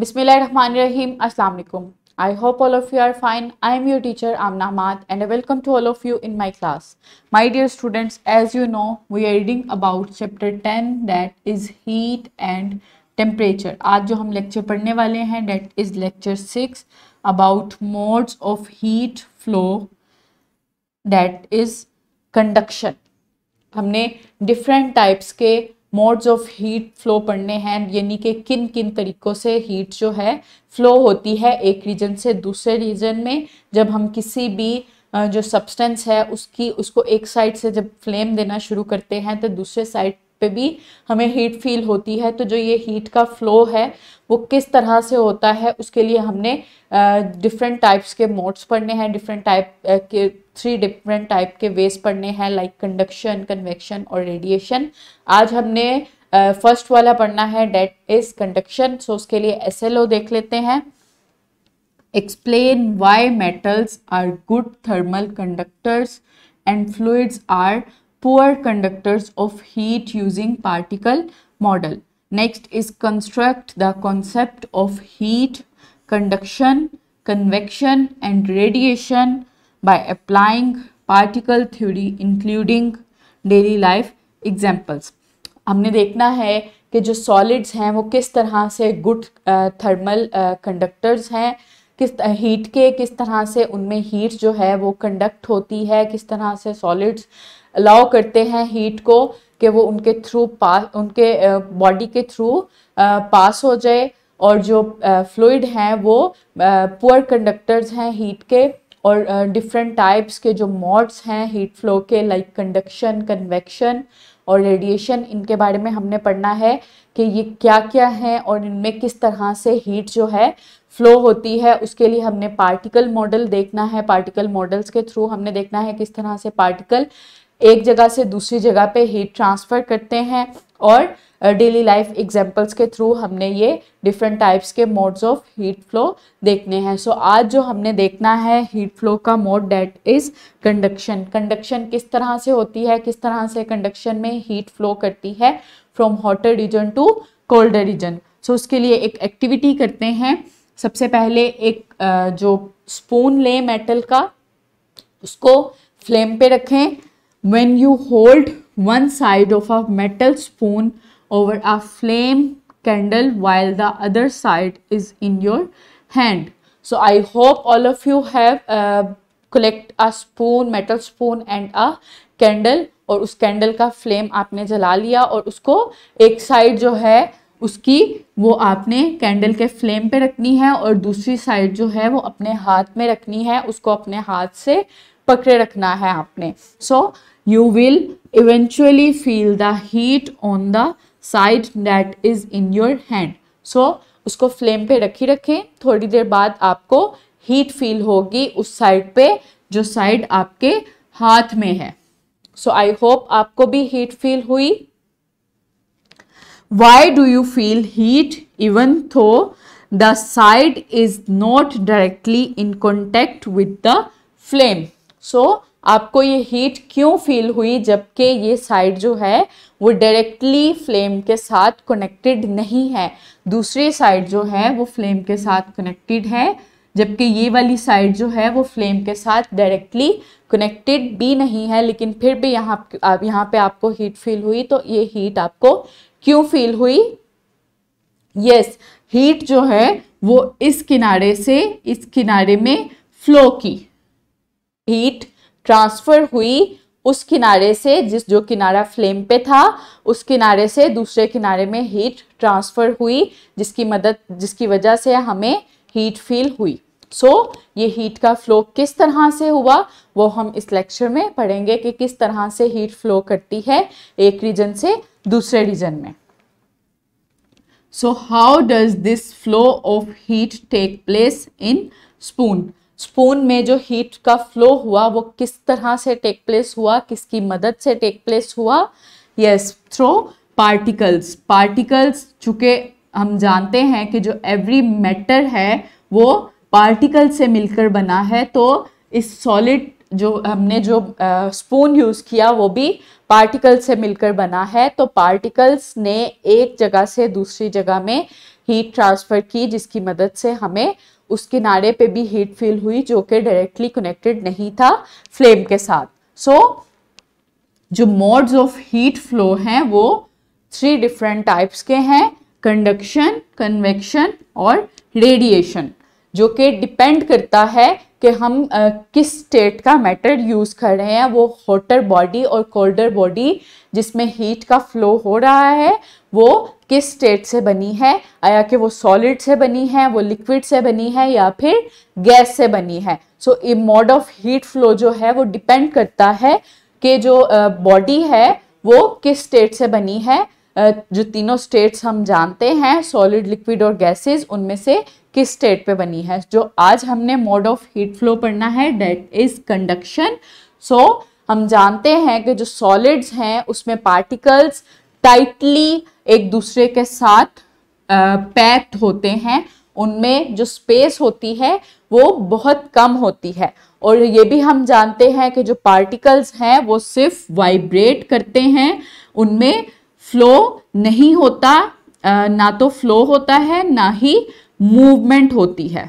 बिसमिल रन रहीम I hope all of you are fine I am your teacher Amna मात and welcome to all of you in my class my dear students as you know we are reading about chapter ten that is heat and temperature आज जो हम lecture पढ़ने वाले हैं that is lecture six about modes of heat flow that is conduction हमने different types के modes of heat flow पढ़ने हैं यानी कि किन किन तरीक़ों से हीट जो है फ्लो होती है एक रीजन से दूसरे रीजन में जब हम किसी भी जो सब्सटेंस है उसकी उसको एक साइड से जब फ्लेम देना शुरू करते हैं तो दूसरे साइड पे भी हमें हीट फील होती है तो जो ये हीट का फ्लो है वो किस तरह से होता है उसके लिए हमने डिफरेंट टाइप्स के मोड्स पढ़ने हैं डिफरेंट टाइप के थ्री डिफरेंट टाइप के वेज पढ़ने हैं लाइक कंडक्शन कन्वेक्शन और रेडिएशन आज हमने फर्स्ट uh, वाला पढ़ना है डेट इज कंडक्शन सो उसके लिए एस देख लेते हैं explain why metals are good thermal conductors and fluids are poor conductors of heat using particle model. Next is construct the concept of heat, conduction, convection and radiation by applying particle theory including daily life examples. हमने देखना है कि जो solids हैं वो किस तरह से गुड थर्मल कंडक्टर्स हैं किस हीट के किस तरह से उनमें हीट जो है वो कंडक्ट होती है किस तरह से सॉलिड्स अलाउ करते हैं हीट को कि वो उनके थ्रू पास उनके बॉडी uh, के थ्रू पास uh, हो जाए और जो फ्लूड uh, हैं वो पुअर कंडक्टर्स हैं हीट के और डिफरेंट टाइप्स के जो मॉड्स हैं हीट फ्लो के लाइक कंडक्शन कन्वेक्शन और रेडिएशन इनके बारे में हमने पढ़ना है कि ये क्या क्या हैं और इनमें किस तरह से हीट जो है फ्लो होती है उसके लिए हमने पार्टिकल मॉडल देखना है पार्टिकल मॉडल्स के थ्रू हमने देखना है किस तरह से पार्टिकल एक जगह से दूसरी जगह पे हीट ट्रांसफ़र करते हैं और डेली लाइफ एग्जाम्पल्स के थ्रू हमने ये डिफरेंट टाइप्स के मोड्स ऑफ हीट फ्लो देखने हैं सो so, आज जो हमने देखना है हीट फ्लो का mode that is conduction conduction किस तरह से होती है किस तरह से कंडक्शन में हीट फ्लो करती है from hotter region to colder region so उसके लिए एक एक्टिविटी करते हैं सबसे पहले एक जो स्पून लें मेटल का उसको फ्लेम पे रखें when you hold one side of a metal spoon over a flame candle while the other side is in your hand so i hope all of you have uh, collect a spoon metal spoon and a candle और उस candle का flame आपने जला लिया और उसको एक side जो है उसकी वो आपने कैंडल के फ्लेम पे रखनी है और दूसरी साइड जो है वो अपने हाथ में रखनी है उसको अपने हाथ से पकड़े रखना है आपने so so, you will eventually feel the heat on the side that is in your hand. So उसको फ्लेम पे रखी रखें थोड़ी देर बाद आपको हीट फील होगी उस साइड पे जो साइड आपके हाथ में है सो आई होप आपको भी हीट फील हुई why do you feel heat even though the side is not directly in contact with the flame so आपको ये हीट क्यों फील हुई जबकि ये साइड जो है वो डायरेक्टली फ्लेम के साथ कनेक्टेड नहीं है दूसरी साइड जो है वो फ्लेम के साथ कनेक्टेड है जबकि ये वाली साइड जो है वो फ्लेम के साथ डायरेक्टली कनेक्टेड भी नहीं है लेकिन फिर भी यहाँ आप यहाँ पे आपको हीट फील हुई तो ये हीट आपको क्यों फील हुई यस yes, हीट जो है वो इस किनारे से इस किनारे में फ्लो की हीट ट्रांसफर हुई उस किनारे से जिस जो किनारा फ्लेम पे था उस किनारे से दूसरे किनारे में हीट ट्रांसफ़र हुई जिसकी मदद जिसकी वजह से हमें हीट फील हुई सो so, ये हीट का फ्लो किस तरह से हुआ वो हम इस लेक्चर में पढ़ेंगे कि किस तरह से हीट फ्लो करती है एक रीजन से दूसरे रीजन में so how does this flow of heat take place in spoon spoon में जो हीट का फ्लो हुआ वो किस तरह से टेक प्लेस हुआ किसकी मदद से टेक प्लेस हुआ यस थ्रो पार्टिकल्स पार्टिकल्स चूँकि हम जानते हैं कि जो एवरी मैटर है वो पार्टिकल से मिलकर बना है तो इस सॉलिड जो हमने जो स्पून यूज़ किया वो भी पार्टिकल से मिलकर बना है तो पार्टिकल्स ने एक जगह से दूसरी जगह में हीट ट्रांसफ़र की जिसकी मदद से हमें उस किनारे पे भी हीट फील हुई जो कि डायरेक्टली कनेक्टेड नहीं था फ्लेम के साथ सो so, जो मोड्स ऑफ हीट फ्लो हैं वो थ्री डिफरेंट टाइप्स के हैं कंडक्शन कन्वेक्शन और रेडिएशन जो कि डिपेंड करता है कि हम आ, किस स्टेट का मैटर यूज़ कर रहे हैं वो हॉटर बॉडी और कोल्डर बॉडी जिसमें हीट का फ्लो हो रहा है वो किस स्टेट से बनी है आया कि वो सॉलिड से बनी है वो लिक्विड से बनी है या फिर गैस से बनी है so a mode of heat flow जो है वो डिपेंड करता है कि जो बॉडी है वो किस स्टेट से बनी है जो तीनों स्टेट्स हम जानते हैं सॉलिड लिक्विड और गैसेस उनमें से किस स्टेट पे बनी है जो आज हमने मोड ऑफ हीट फ्लो पढ़ना है डेट इज कंडक्शन सो हम जानते हैं कि जो सॉलिड्स हैं उसमें पार्टिकल्स टाइटली एक दूसरे के साथ पैक्ड होते हैं उनमें जो स्पेस होती है वो बहुत कम होती है और ये भी हम जानते हैं कि जो पार्टिकल्स हैं वो सिर्फ वाइब्रेट करते हैं उनमें फ्लो नहीं होता ना तो फ्लो होता है ना ही मूवमेंट होती है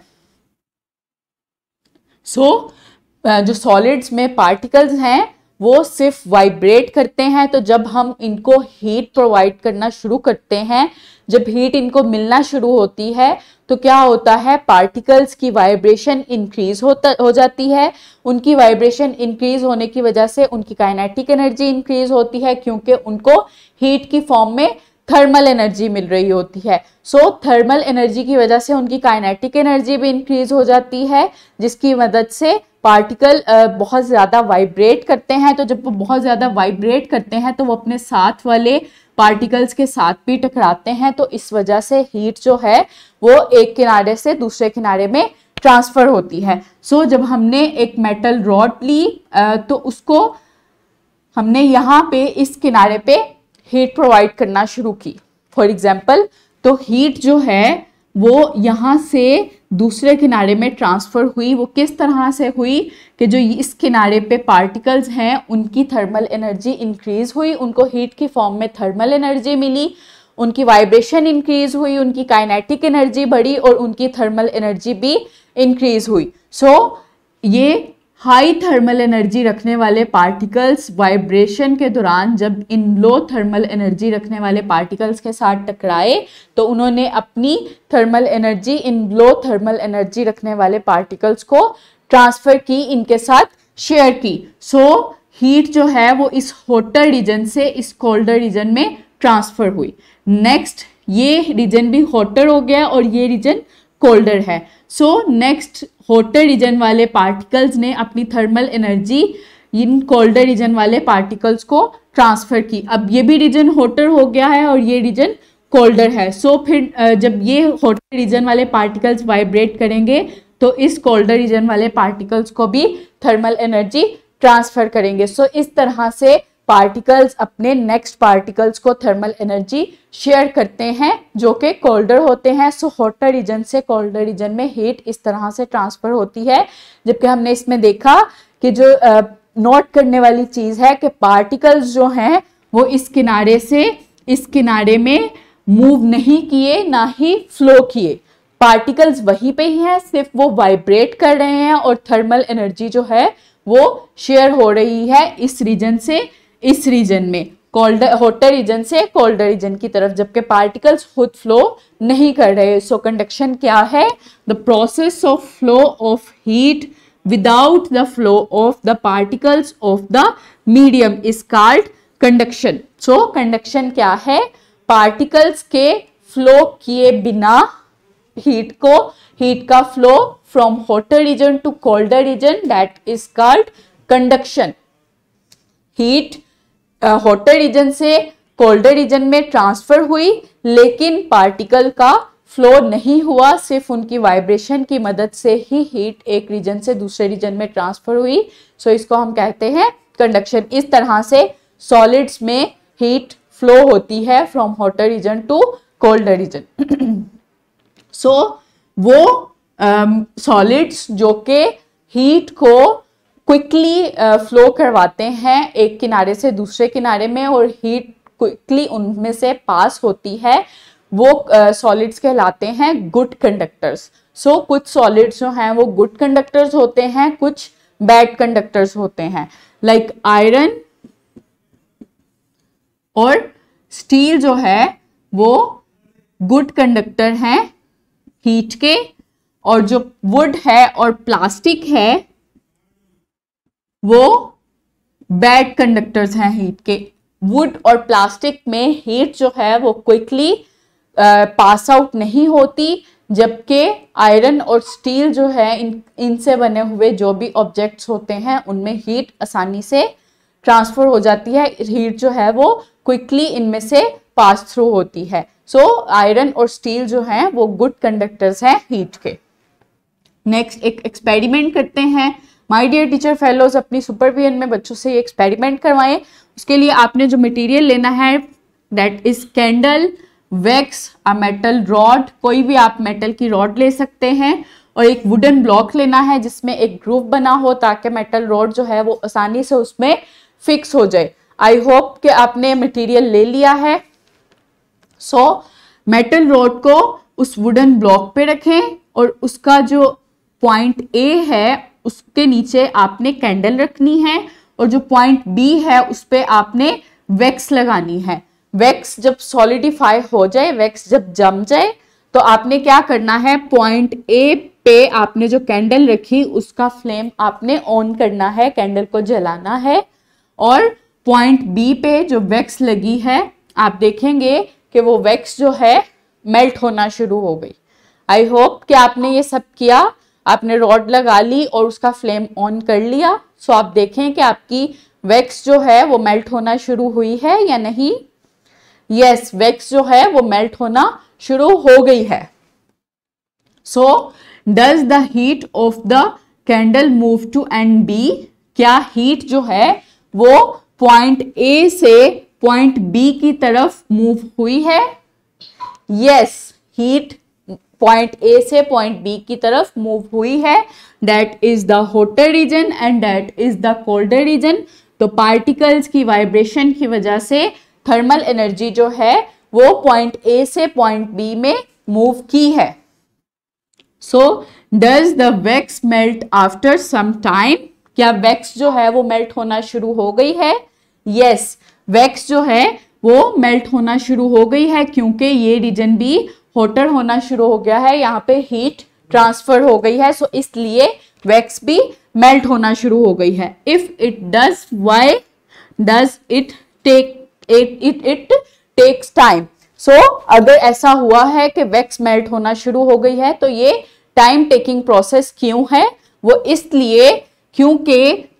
सो so, जो सॉलिड्स में पार्टिकल्स हैं वो सिर्फ वाइब्रेट करते हैं तो जब हम इनको हीट प्रोवाइड करना शुरू करते हैं जब हीट इनको मिलना शुरू होती है तो क्या होता है पार्टिकल्स की वाइब्रेशन इंक्रीज होता हो जाती है उनकी वाइब्रेशन इंक्रीज होने की वजह से उनकी काइनेटिक एनर्जी इंक्रीज होती है क्योंकि उनको हीट की फॉर्म में थर्मल एनर्जी मिल रही होती है सो so, थर्मल एनर्जी की वजह से उनकी काइनेटिक एनर्जी भी इंक्रीज हो जाती है जिसकी मदद से पार्टिकल बहुत ज़्यादा वाइब्रेट करते हैं तो जब वो बहुत ज़्यादा वाइब्रेट करते हैं तो वो अपने साथ वाले पार्टिकल्स के साथ भी टकराते हैं तो इस वजह से हीट जो है वो एक किनारे से दूसरे किनारे में ट्रांसफ़र होती है सो so, जब हमने एक मेटल रॉड ली तो उसको हमने यहाँ पे इस किनारे पे हीट प्रोवाइड करना शुरू की फॉर एग्जाम्पल तो हीट जो है वो यहाँ से दूसरे किनारे में ट्रांसफ़र हुई वो किस तरह से हुई कि जो इस किनारे पे पार्टिकल्स हैं उनकी थर्मल एनर्जी इंक्रीज़ हुई उनको हीट की फॉर्म में थर्मल एनर्जी मिली उनकी वाइब्रेशन इंक्रीज़ हुई उनकी काइनेटिक एनर्जी बढ़ी और उनकी थर्मल एनर्जी भी इंक्रीज़ हुई सो so, ये हाई थर्मल एनर्जी रखने वाले पार्टिकल्स वाइब्रेशन के दौरान जब इन लो थर्मल एनर्जी रखने वाले पार्टिकल्स के साथ टकराए तो उन्होंने अपनी थर्मल एनर्जी इन लो थर्मल एनर्जी रखने वाले पार्टिकल्स को ट्रांसफ़र की इनके साथ शेयर की सो so, हीट जो है वो इस होटर रीजन से इस कोल्डर रीजन में ट्रांसफ़र हुई नेक्स्ट ये रीजन भी होटर हो गया और ये रीजन कोल्डर है सो नेक्स्ट होटर रीजन वाले पार्टिकल्स ने अपनी थर्मल एनर्जी इन कोल्डर रीजन वाले पार्टिकल्स को ट्रांसफर की अब ये भी रीजन होटर हो गया है और ये रीजन कोल्डर है सो so, फिर जब ये होटर रीजन वाले पार्टिकल्स वाइब्रेट करेंगे तो इस कोल्डर रीजन वाले पार्टिकल्स को भी थर्मल एनर्जी ट्रांसफर करेंगे सो so, इस तरह से पार्टिकल्स अपने नेक्स्ट पार्टिकल्स को थर्मल एनर्जी शेयर करते हैं जो कि कोल्डर होते हैं सो हॉटर रीजन से कोल्डर रीजन में हीट इस तरह से ट्रांसफर होती है जबकि हमने इसमें देखा कि जो नोट करने वाली चीज़ है कि पार्टिकल्स जो हैं वो इस किनारे से इस किनारे में मूव नहीं किए ना ही फ्लो किए पार्टिकल्स वहीं पे ही हैं सिर्फ वो वाइब्रेट कर रहे हैं और थर्मल एनर्जी जो है वो शेयर हो रही है इस रीजन से इस रीजन में कोल्डर होटर रीजन से कोल्डर रीजन की तरफ जबकि पार्टिकल्स खुद फ्लो नहीं कर रहे सो कंडक्शन क्या है the process of flow of heat without the flow of the particles of the medium is called conduction so conduction क्या है पार्टिकल्स के फ्लो किए बिना हीट को हीट का flow from hotter region to colder region that is called conduction heat hotter region से colder region में transfer हुई लेकिन पार्टिकल का फ्लो नहीं हुआ सिर्फ उनकी वाइब्रेशन की मदद से ही हीट एक रीजन से दूसरे रीजन में ट्रांसफ़र हुई सो so इसको हम कहते हैं कंडक्शन इस तरह से सॉलिड्स में हीट फ्लो होती है from hotter region to colder region so वो सॉलिड्स um, जो के हीट को क्विकली फ्लो uh, करवाते हैं एक किनारे से दूसरे किनारे में और हीट क्विकली उनमें से पास होती है वो सॉलिड्स uh, कहलाते हैं गुड कंडक्टर्स सो कुछ सॉलिड्स जो हैं वो गुड कंडक्टर्स होते हैं कुछ बैड कंडक्टर्स होते हैं लाइक आयरन और स्टील जो है वो गुड कंडक्टर हैं हीट के और जो वुड है और प्लास्टिक है वो बैड कंडक्टर्स हैं हीट के वुड और प्लास्टिक में हीट जो है वो क्विकली पास आउट नहीं होती जबकि आयरन और स्टील जो है इन इनसे बने हुए जो भी ऑब्जेक्ट्स होते हैं उनमें हीट आसानी से ट्रांसफ़र हो जाती है हीट जो है वो क्विकली इनमें से पास थ्रू होती है सो so, आयरन और स्टील जो है वो गुड कंडक्टर्स हैं हीट के नेक्स्ट एक एक्सपेरिमेंट करते हैं माय डियर टीचर फेलोज अपनी सुपरविजन में बच्चों से एक्सपेरिमेंट करवाएं उसके लिए आपने जो मटेरियल लेना है that is candle wax a metal rod कोई भी आप मेटल की रॉड ले सकते हैं और एक वुडन ब्लॉक लेना है जिसमें एक ग्रुप बना हो ताकि मेटल रॉड जो है वो आसानी से उसमें फिक्स हो जाए आई होप कि आपने मटेरियल ले लिया है सो मेटल रॉड को उस वुडन ब्लॉक पे रखें और उसका जो पॉइंट ए है उसके नीचे आपने कैंडल रखनी है और जो पॉइंट बी है उस पर आपने वैक्स लगानी है वैक्स जब सॉलिडिफाई हो जाए वैक्स जब जम जाए तो आपने क्या करना है पॉइंट ए पे आपने जो कैंडल रखी उसका फ्लेम आपने ऑन करना है कैंडल को जलाना है और पॉइंट बी पे जो वैक्स लगी है आप देखेंगे कि वो वैक्स जो है मेल्ट होना शुरू हो गई आई होप कि आपने ये सब किया आपने रॉड लगा ली और उसका फ्लेम ऑन कर लिया सो आप देखें कि आपकी वैक्स जो है वो मेल्ट होना शुरू हुई है या नहीं यस yes, वैक्स जो है वो मेल्ट होना शुरू हो गई है so does the heat of the candle move to end B क्या हीट जो है वो पॉइंट ए से पॉइंट बी की तरफ मूव हुई है यस हीट पॉइंट ए से पॉइंट बी की तरफ मूव हुई है that is the hotter region and that is the colder region तो पार्टिकल्स की वाइब्रेशन की वजह से थर्मल एनर्जी जो है वो पॉइंट ए से पॉइंट बी में मूव की है so does the wax melt after some time क्या वैक्स जो है वो मेल्ट होना शुरू हो गई है यस yes, वैक्स जो है वो मेल्ट होना शुरू हो गई है क्योंकि ये रीजन भी होटल होना शुरू हो गया है यहाँ पे हीट ट्रांसफर हो गई है सो इसलिए वैक्स भी मेल्ट होना शुरू हो गई है if it does why does it take it it it takes time so अगर ऐसा हुआ है कि वैक्स मेल्ट होना शुरू हो गई है तो ये टाइम टेकिंग प्रोसेस क्यों है वो इसलिए क्योंकि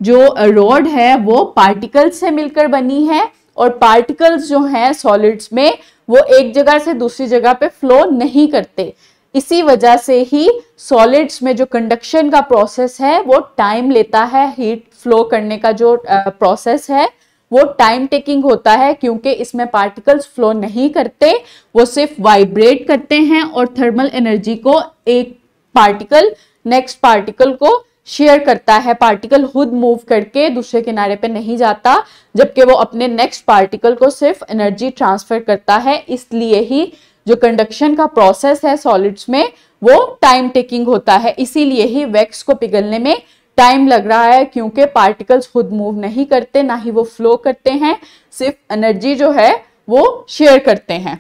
जो रोड है वो पार्टिकल्स से मिलकर बनी है और पार्टिकल्स जो हैं सॉलिड्स में वो एक जगह से दूसरी जगह पे फ्लो नहीं करते इसी वजह से ही सॉलिड्स में जो कंडक्शन का प्रोसेस है वो टाइम लेता है हीट फ्लो करने का जो प्रोसेस है वो टाइम टेकिंग होता है क्योंकि इसमें पार्टिकल्स फ्लो नहीं करते वो सिर्फ वाइब्रेट करते हैं और थर्मल एनर्जी को एक पार्टिकल नेक्स्ट पार्टिकल को शेयर करता है पार्टिकल खुद मूव करके दूसरे किनारे पे नहीं जाता जबकि वो अपने नेक्स्ट पार्टिकल को सिर्फ एनर्जी ट्रांसफर करता है इसलिए ही जो कंडक्शन का प्रोसेस है सॉलिड्स में वो टाइम टेकिंग होता है इसीलिए ही वैक्स को पिघलने में टाइम लग रहा है क्योंकि पार्टिकल्स खुद मूव नहीं करते ना ही वो फ्लो करते हैं सिर्फ एनर्जी जो है वो शेयर करते हैं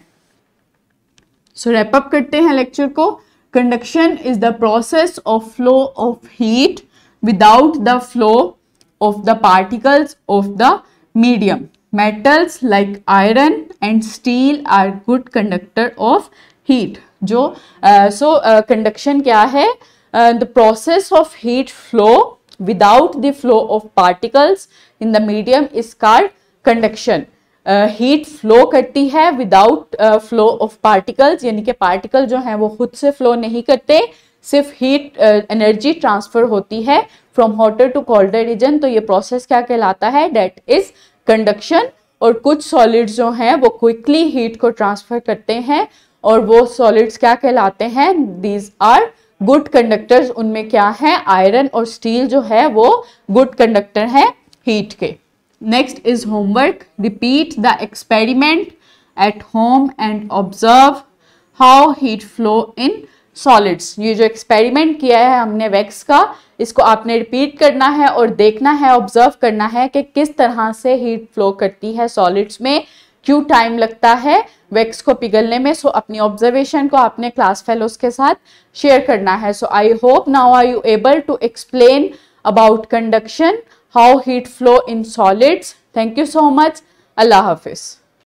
सो so, रैपअप करते हैं लेक्चर को conduction is the process of flow of heat without the flow of the particles of the medium metals like iron and steel are good conductor of heat जो so uh, conduction uh, क्या है the process of heat flow without the flow of particles in the medium is called conduction heat flow करती है without flow of particles यानी कि particle जो हैं वो खुद से फ्लो नहीं करते सिर्फ हीट एनर्जी ट्रांसफर होती है from hotter to colder region तो ये प्रोसेस क्या कहलाता है डेट इज कंडक्शन और कुछ सॉलिड्स जो हैं वो क्विकली हीट को ट्रांसफर करते हैं और वो सॉलिड्स क्या कहलाते हैं दीज आर गुड कंडक्टर्स उनमें क्या है आयरन और स्टील जो है वो गुड कंडक्टर हैं हीट के next is homework repeat the experiment at home and observe how heat flow in solids ये जो एक्सपेरिमेंट किया है हमने वैक्स का इसको आपने रिपीट करना है और देखना है ऑब्जर्व करना है कि किस तरह से हीट फ्लो करती है सॉलिड्स में क्यों टाइम लगता है वैक्स को पिघलने में सो so अपनी ऑब्जर्वेशन को आपने क्लास फेलोज के साथ शेयर करना है so I hope now are you able to explain about conduction how heat flow in solids. Thank you so much. Allah Hafiz.